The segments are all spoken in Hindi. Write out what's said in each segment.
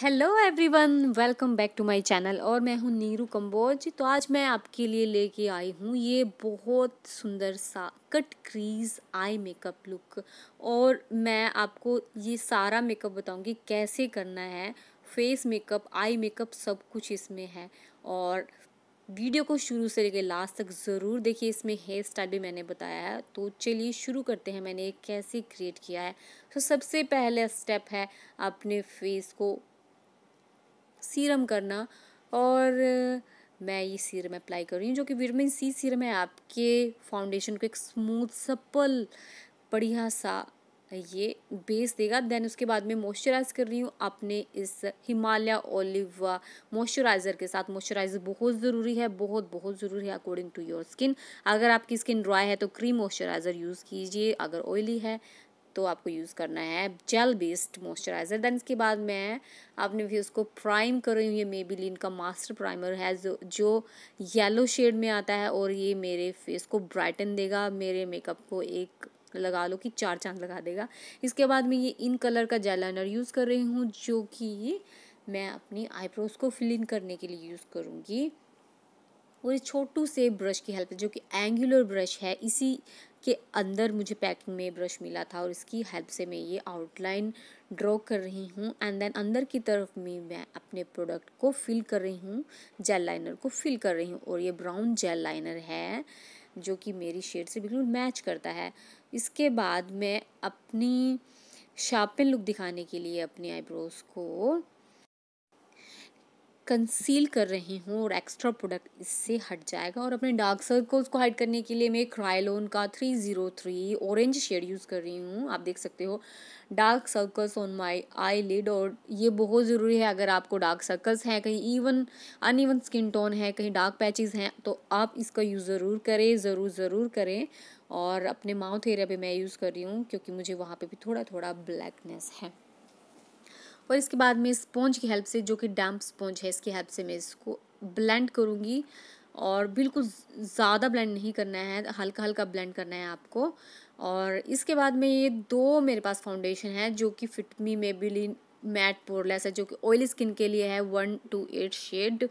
hello everyone welcome back to my channel और मैं हूँ नीरू कम्बोज तो आज मैं आपके लिए लेके आई हूँ ये बहुत सुंदर सा cut crease eye makeup look और मैं आपको ये सारा मेकअप बताऊँगी कैसे करना है फेस मेकअप आई मेकअप सब कुछ इसमें है और वीडियो को शुरू से लेकर लास्ट तक ज़रूर देखिए इसमें हेयर स्टाइल भी मैंने बताया है तो चलिए शुरू करते हैं मैंने कैसे क्रिएट किया है तो सबसे पहला स्टेप है अपने फेस को सीरम करना और मैं ये सीरम अप्लाई कर रही हूँ जो कि विटामिन सी सीरम है आपके फाउंडेशन को एक स्मूथ सपल बढ़िया सा ये बेस देगा देन उसके बाद में मॉइस्चराइज़ कर रही हूँ अपने इस हिमालय ओलिव मॉइस्चराइज़र के साथ मॉइस्चराइज़र बहुत ज़रूरी है बहुत बहुत ज़रूरी है अकॉर्डिंग टू योर स्किन अगर आपकी स्किन ड्राई है तो क्रीम मॉइस्चराइज़र यूज़ कीजिए अगर ऑयली है तो आपको यूज़ करना है जेल बेस्ड मॉइस्चराइज़र दैन इसके बाद मैं आपने फिर उसको प्राइम कर रही हूँ ये मेबीलिन का मास्टर प्राइमर है जो जो येलो शेड में आता है और ये मेरे फेस को ब्राइटन देगा मेरे मेकअप को एक लगा लो कि चार चांद लगा देगा इसके बाद मैं ये इन कलर का जेल लाइनर यूज़ कर रही हूँ जो कि मैं अपनी आईब्रोज़ को फिल इन करने के लिए यूज़ करूँगी और ये छोटू से ब्रश की हेल्प जो कि एंगुलर ब्रश है इसी के अंदर मुझे पैकिंग में ब्रश मिला था और इसकी हेल्प से मैं ये आउटलाइन ड्रॉ कर रही हूँ एंड देन अंदर की तरफ में मैं अपने प्रोडक्ट को फिल कर रही हूँ जेल लाइनर को फिल कर रही हूँ और ये ब्राउन जेल लाइनर है जो कि मेरी शेड से बिल्कुल मैच करता है इसके बाद मैं अपनी शार्पन लुक दिखाने के लिए अपनी आईब्रोज़ को कंसील कर रही हूँ और एक्स्ट्रा प्रोडक्ट इससे हट जाएगा और अपने डार्क सर्कल्स को हाइड करने के लिए मैं क्रायलोन का three zero three orange shade use कर रही हूँ आप देख सकते हो dark circles on my eyelid और ये बहुत ज़रूरी है अगर आपको डार्क सर्कल्स हैं कहीं इवन अनइवन स्किन टोन है कहीं डार्क पैचेज़ हैं तो आप इसका यूज़ ज़रूर करें ज़रूर ज़रूर करें और अपने माउथ एरिया पे मैं यूज़ कर रही हूँ क्योंकि मुझे वहाँ पे भी थोड़ा थोड़ा ब्लैकनेस है और इसके बाद में स्पॉन्ज की हेल्प से जो कि डैम्प स्पॉन्ज है इसकी हेल्प से मैं इसको ब्लेंड करूँगी और बिल्कुल ज़्यादा ब्लेंड नहीं करना है हल्का हल्का ब्लेंड करना है आपको और इसके बाद में ये दो मेरे पास फाउंडेशन है जो कि फिटमी में बिली मैट पोरलेस है जो कि ऑयली स्किन के लिए है वन टू एट शेड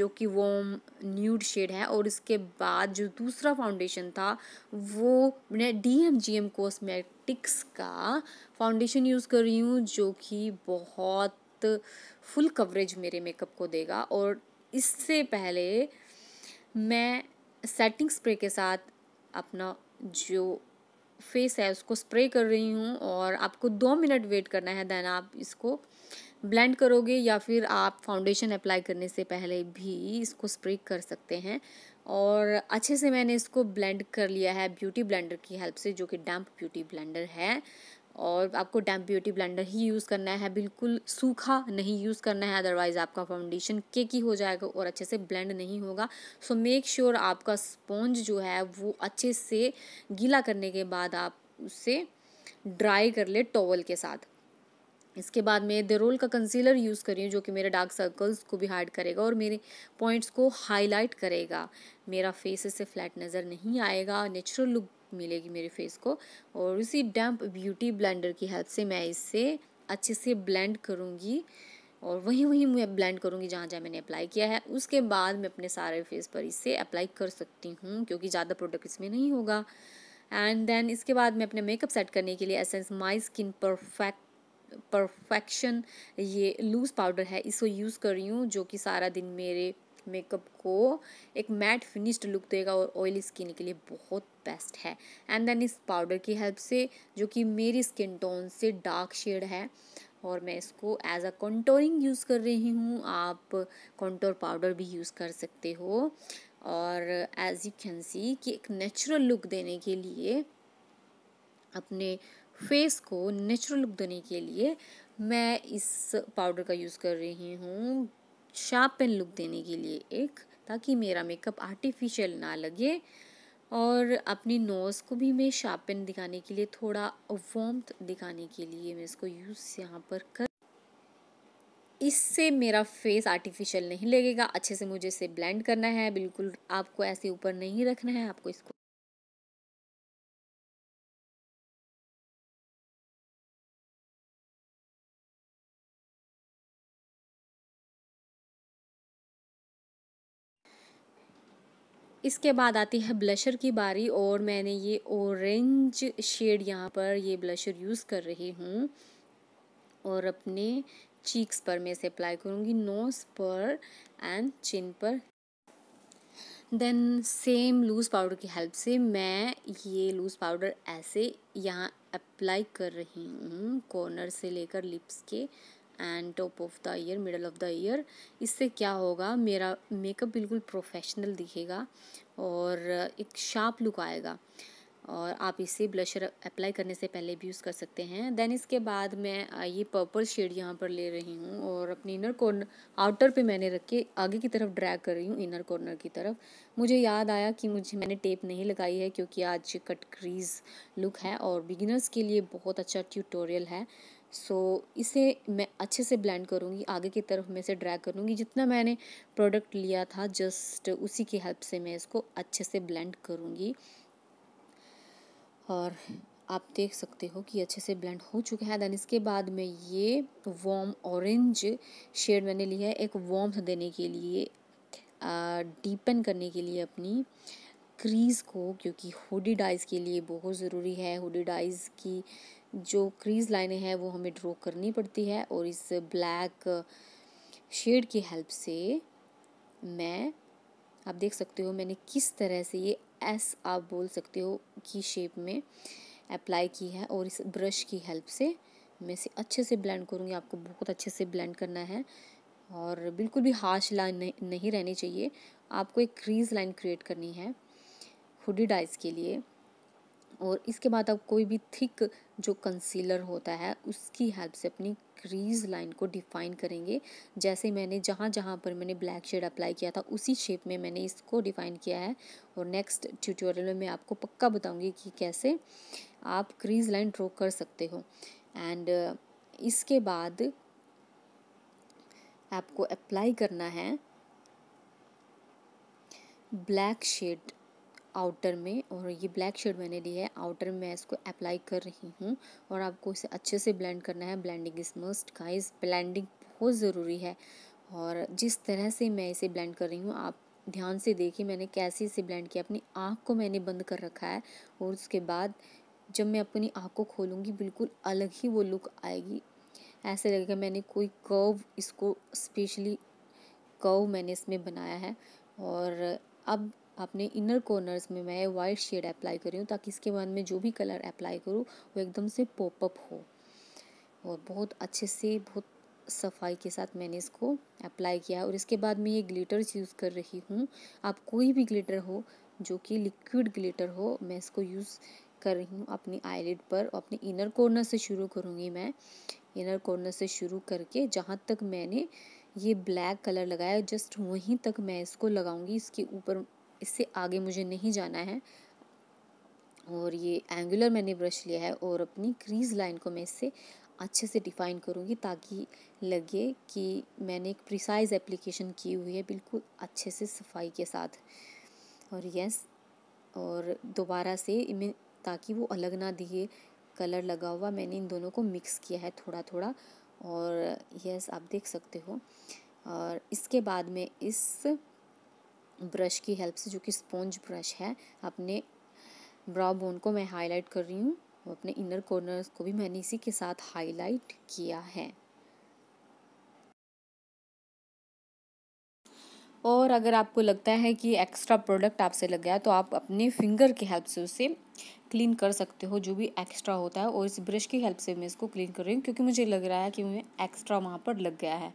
जो कि वोम न्यूड शेड है और इसके बाद जो दूसरा फाउंडेशन था वो मैंने डी एम जी एम कोस्मेट मैथमेटिक्स का फाउंडेशन यूज़ कर रही हूँ जो कि बहुत फुल कवरेज मेरे मेकअप को देगा और इससे पहले मैं सेटिंग स्प्रे के साथ अपना जो फेस है उसको स्प्रे कर रही हूँ और आपको दो मिनट वेट करना है देन आप इसको ब्लेंड करोगे या फिर आप फाउंडेशन अप्लाई करने से पहले भी इसको स्प्रे कर सकते हैं और अच्छे से मैंने इसको ब्लेंड कर लिया है ब्यूटी ब्लेंडर की हेल्प से जो कि डैम्प ब्यूटी ब्लेंडर है और आपको डैम्प ब्यूटी ब्लेंडर ही यूज़ करना है बिल्कुल सूखा नहीं यूज़ करना है अदरवाइज़ आपका फाउंडेशन केकी हो जाएगा और अच्छे से ब्लेंड नहीं होगा सो मेक श्योर आपका स्पॉन्ज जो है वो अच्छे से गीला करने के बाद आप उसे ड्राई कर ले टॉवल के साथ इसके बाद मैं दरोल का कंसीलर यूज़ कर रही हूँ जो कि मेरे डार्क सर्कल्स को भी हाइड करेगा और मेरे पॉइंट्स को हाईलाइट करेगा मेरा फेस इससे फ्लैट नज़र नहीं आएगा नेचुरल लुक मिलेगी मेरे फेस को और उसी डैम्प ब्यूटी ब्लेंडर की हेल्प से मैं इसे अच्छे से ब्लेंड करूँगी और वहीं वहीं मैं ब्लेंड करूँगी जहाँ जहाँ मैंने अप्लाई किया है उसके बाद मैं अपने सारे फेस पर इसे अप्लाई कर सकती हूँ क्योंकि ज़्यादा प्रोडक्ट इसमें नहीं होगा एंड देन इसके बाद मैं अपने मेकअप सेट करने के लिए essence my skin perfect perfection ये लूज़ पाउडर है इसको यूज़ कर रही हूँ जो कि सारा दिन मेरे मेकअप को एक मैट फिनिश्ड लुक देगा और ऑयली स्किन के लिए बहुत बेस्ट है एंड देन इस पाउडर की हेल्प से जो कि मेरी स्किन टोन से डार्क शेड है और मैं इसको एज अ कॉन्टोरिंग यूज़ कर रही हूँ आप कॉन्टोर पाउडर भी यूज़ कर सकते हो और एज यू कैन सी कि एक नेचुरल लुक देने के लिए अपने फेस को नेचुरल लुक देने के लिए मैं इस पाउडर का यूज़ कर रही हूँ शार्पन लुक देने के लिए एक ताकि मेरा मेकअप आर्टिफिशियल ना लगे और अपनी नोज़ को भी मैं शार्पन दिखाने के लिए थोड़ा वॉम्थ दिखाने के लिए मैं इसको यूज़ यहाँ पर कर इससे मेरा फेस आर्टिफिशियल नहीं लगेगा अच्छे से मुझे इसे ब्लेंड करना है बिल्कुल आपको ऐसे ऊपर नहीं रखना है आपको इसको इसके बाद आती है ब्लशर की बारी और मैंने ये ऑरेंज शेड यहाँ पर ये ब्लशर यूज़ कर रही हूँ और अपने चीक्स पर मैं इसे अप्लाई करूँगी नोज़ पर एंड चिन पर देन सेम लूज़ पाउडर की हेल्प से मैं ये लूज़ पाउडर ऐसे यहाँ अप्लाई कर रही हूँ कॉर्नर से लेकर लिप्स के end top of the ear middle of the ear इससे क्या होगा मेरा मेकअप बिल्कुल प्रोफेशनल दिखेगा और uh, एक शार्प लुक आएगा और आप इसे ब्लशर अप्लाई करने से पहले भी यूज़ कर सकते हैं देन इसके बाद मैं uh, ये पर्पल शेड यहाँ पर ले रही हूँ और अपनी इनर कॉर्नर आउटर पे मैंने रख के आगे की तरफ ड्रैग कर रही हूँ इनर कॉर्नर की तरफ मुझे याद आया कि मुझे मैंने टेप नहीं लगाई है क्योंकि आज कट क्रीज लुक है और बिगिनर्स के लिए बहुत अच्छा ट्यूटोरियल है सो so, इसे मैं अच्छे से ब्लेंड करूँगी आगे की तरफ मैं इसे ड्रैग करूँगी जितना मैंने प्रोडक्ट लिया था जस्ट उसी की हेल्प से मैं इसको अच्छे से ब्लेंड करूँगी और आप देख सकते हो कि अच्छे से ब्लेंड हो चुका है देन इसके बाद में ये वॉम ऑरेंज शेड मैंने लिया है एक वॉम्स देने के लिए डीपन करने के लिए अपनी क्रीज़ को क्योंकि हुडी डाइज के लिए बहुत ज़रूरी है हुडी डाइज की जो क्रीज लाइनें हैं वो हमें ड्रॉ करनी पड़ती है और इस ब्लैक शेड की हेल्प से मैं आप देख सकते हो मैंने किस तरह से ये एस आप बोल सकते हो की शेप में अप्लाई की है और इस ब्रश की हेल्प से मैं इसे अच्छे से ब्लेंड करूँगी आपको बहुत अच्छे से ब्लेंड करना है और बिल्कुल भी हार्श लाइन नहीं रहनी चाहिए आपको एक क्रीज लाइन क्रिएट करनी है हुडी डाइज के लिए और इसके बाद आप कोई भी थिक जो कंसीलर होता है उसकी हेल्प से अपनी क्रीज लाइन को डिफाइन करेंगे जैसे मैंने जहाँ जहाँ पर मैंने ब्लैक शेड अप्लाई किया था उसी शेप में मैंने इसको डिफ़ाइन किया है और नेक्स्ट ट्यूटोरियल में मैं आपको पक्का बताऊँगी कि कैसे आप क्रीज लाइन ड्रॉ कर सकते हो एंड uh, इसके बाद आपको अप्लाई करना है ब्लैक शेड आउटर में और ये ब्लैक शेड मैंने ली है आउटर में मैं इसको अप्लाई कर रही हूँ और आपको इसे अच्छे से ब्लेंड करना है blending is must guys blending बहुत ज़रूरी है और जिस तरह से मैं इसे ब्लेंड कर रही हूँ आप ध्यान से देखिए मैंने कैसे इसे ब्लेंड किया अपनी आँख को मैंने बंद कर रखा है और उसके बाद जब मैं अपनी आँख को खोलूँगी बिल्कुल अलग ही वो लुक आएगी ऐसे लगेगा मैंने कोई कर्व इसको स्पेशली कर्व मैंने इसमें बनाया है और अब अपने इनर कॉर्नर्स में मैं वाइट शेड अप्लाई करी हूँ ताकि इसके बाद में जो भी कलर अप्लाई करूँ वो एकदम से पॉपअप हो और बहुत अच्छे से बहुत सफाई के साथ मैंने इसको अप्लाई किया और इसके बाद मैं ये ग्लिटर्स यूज़ कर रही हूँ आप कोई भी ग्लिटर हो जो कि लिक्विड ग्लिटर हो मैं इसको यूज़ कर रही हूँ अपनी आईलिड पर अपने इनर कॉर्नर से शुरू करूँगी मैं इनर कॉर्नर से शुरू करके जहाँ तक मैंने ये ब्लैक कलर लगाया जस्ट वहीं तक मैं इसको लगाऊंगी इसके ऊपर इससे आगे मुझे नहीं जाना है और ये एंगुलर मैंने ब्रश लिया है और अपनी क्रीज लाइन को मैं इससे अच्छे से डिफ़ाइन करूँगी ताकि लगे कि मैंने एक प्रिसाइज एप्लीकेशन की हुई है बिल्कुल अच्छे से सफाई के साथ और यस और दोबारा से इमें ताकि वो अलग ना दिए कलर लगा हुआ मैंने इन दोनों को मिक्स किया है थोड़ा थोड़ा और यस आप देख सकते हो और इसके बाद में इस ब्रश की हेल्प से जो कि स्पॉन्ज ब्रश है अपने ब्राउ बोन को मैं हाईलाइट कर रही हूँ और अपने इनर कॉर्नर्स को भी मैंने इसी के साथ हाईलाइट किया है और अगर आपको लगता है कि एक्स्ट्रा प्रोडक्ट आपसे लग गया तो आप अपने फिंगर की हेल्प से उसे क्लीन कर सकते हो जो भी एक्स्ट्रा होता है और इस ब्रश की हेल्प से मैं इसको क्लीन कर रही हूँ क्योंकि मुझे लग रहा है कि मुझे एक्स्ट्रा वहाँ पर लग गया है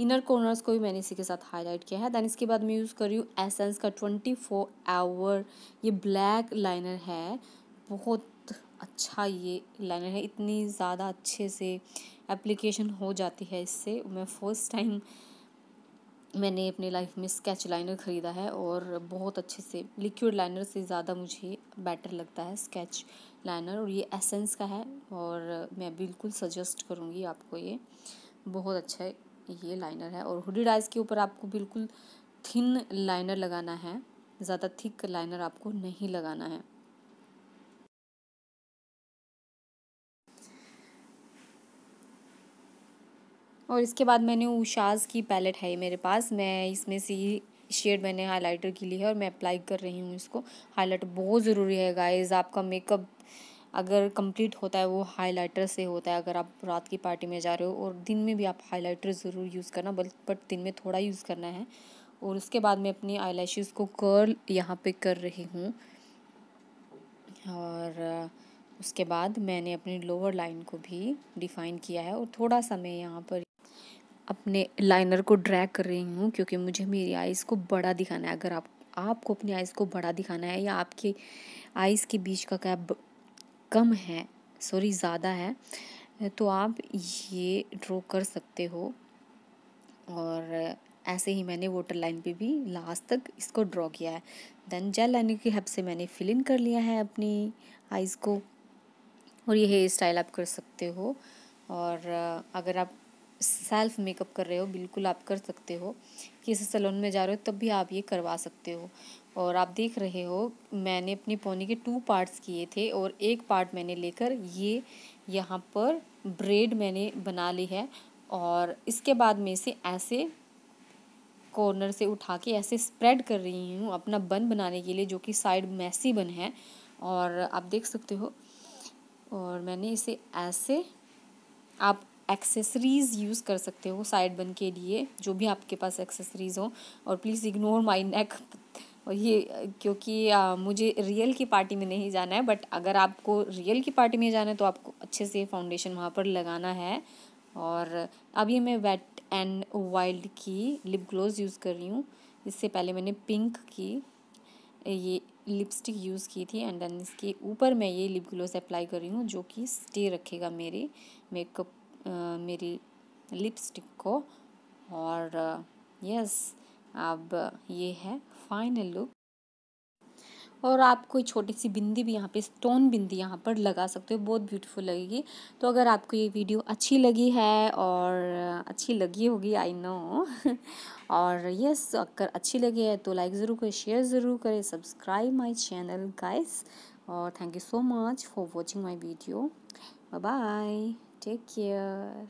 इनर कॉर्नर्स को भी मैंने इसी के साथ हाईलाइट किया है दैन इसके बाद मैं यूज़ कर रही हूँ एसेंस का ट्वेंटी फोर आवर ये ब्लैक लाइनर है बहुत अच्छा ये लाइनर है इतनी ज़्यादा अच्छे से एप्लीकेशन हो जाती है इससे मैं फर्स्ट टाइम मैंने अपनी लाइफ में स्केच लाइनर ख़रीदा है और बहुत अच्छे से लिक्विड लाइनर से ज़्यादा मुझे बेटर लगता है स्केच लाइनर और ये एसेंस का है और मैं बिल्कुल सजेस्ट करूँगी आपको ये बहुत अच्छा है ये लाइनर है और हुडी डाइज के ऊपर आपको बिल्कुल थिन लाइनर लगाना है ज़्यादा थिक लाइनर आपको नहीं लगाना है और इसके बाद मैंने उशाज की पैलेट है मेरे पास मैं इसमें से शेड मैंने हाइलाइटर की ली है और मैं अप्लाई कर रही हूँ इसको हाइलाइटर बहुत ज़रूरी है गाइज़ आपका मेकअप अगर कंप्लीट होता है वो हाइलाइटर से होता है अगर आप रात की पार्टी में जा रहे हो और दिन में भी आप हाइलाइटर ज़रूर यूज़ करना बल बट दिन में थोड़ा यूज़ करना है और उसके बाद मैं अपनी आई को कर्ल यहाँ पे कर रही हूँ और उसके बाद मैंने अपनी लोअर लाइन को भी डिफ़ाइन किया है और थोड़ा सा मैं यहाँ पर अपने लाइनर को ड्रैग कर रही हूँ क्योंकि मुझे मेरी आइज़ को बड़ा दिखाना है अगर आप आपको अपनी आइज़ को बड़ा दिखाना है या आपके आइज़ के बीच का गैप कम है सॉरी ज़्यादा है तो आप ये ड्रॉ कर सकते हो और ऐसे ही मैंने वोटर लाइन पे भी लास्ट तक इसको ड्रॉ किया है देन जेल लाइनर की हेल्प से मैंने फिल इन कर लिया है अपनी आइज़ को और ये हेयर स्टाइल आप कर सकते हो और अगर आप सेल्फ मेकअप कर रहे हो बिल्कुल आप कर सकते हो किसी सलून में जा रहे हो तब भी आप ये करवा सकते हो और आप देख रहे हो मैंने अपनी पोनी के टू पार्ट्स किए थे और एक पार्ट मैंने लेकर ये यहाँ पर ब्रेड मैंने बना ली है और इसके बाद में इसे ऐसे कॉर्नर से उठा के ऐसे स्प्रेड कर रही हूँ अपना बन बनाने के लिए जो कि साइड मैसी बन है और आप देख सकते हो और मैंने इसे ऐसे आप एक्सेसरीज़ यूज़ कर सकते हो साइड बन के लिए जो भी आपके पास एक्सेसरीज़ हो और प्लीज़ इग्नोर माई नेक ये क्योंकि आ, मुझे रियल की पार्टी में नहीं जाना है बट अगर आपको रियल की पार्टी में जाना है तो आपको अच्छे से फाउंडेशन वहाँ पर लगाना है और अभी मैं वेट एंड वाइल्ड की लिप ग्लोज यूज़ कर रही हूँ इससे पहले मैंने पिंक की ये लिपस्टिक यूज़ की थी एंड देन इसके ऊपर मैं ये लिप ग्लोज अप्लाई कर रही हूँ जो कि स्टे रखेगा मेरे मेकअप मेरी लिपस्टिक को और यस अब ये है फाइनल लुक और आप कोई छोटी सी बिंदी भी यहाँ पे स्टोन बिंदी यहाँ पर लगा सकते हो बहुत ब्यूटीफुल लगेगी तो अगर आपको ये वीडियो अच्छी लगी है और अच्छी लगी होगी आई नो और यस अगर अच्छी लगी है तो लाइक ज़रूर करें शेयर ज़रूर करें सब्सक्राइब माई चैनल गाइस और thank you so much for watching my video bye take care